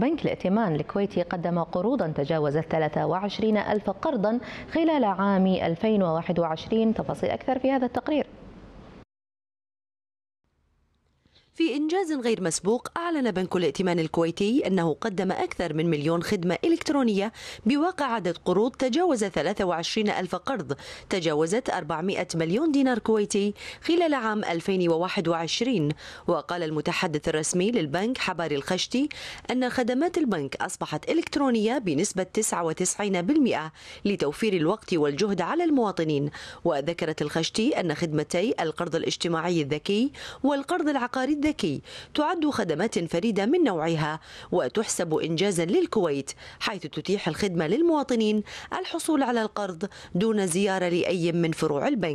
بنك الائتمان الكويتي قدم قروضا تجاوزت 23 ألف قرضا خلال عام 2021 تفاصيل أكثر في هذا التقرير في إنجاز غير مسبوق أعلن بنك الائتمان الكويتي أنه قدم أكثر من مليون خدمة إلكترونية بواقع عدد قروض تجاوز 23 ألف قرض تجاوزت 400 مليون دينار كويتي خلال عام 2021 وقال المتحدث الرسمي للبنك حباري الخشتي أن خدمات البنك أصبحت إلكترونية بنسبة 99% لتوفير الوقت والجهد على المواطنين وذكرت الخشتي أن خدمتي القرض الاجتماعي الذكي والقرض العقاري الذكي تعد خدمات فريدة من نوعها وتحسب إنجازا للكويت حيث تتيح الخدمة للمواطنين الحصول على القرض دون زيارة لأي من فروع البنك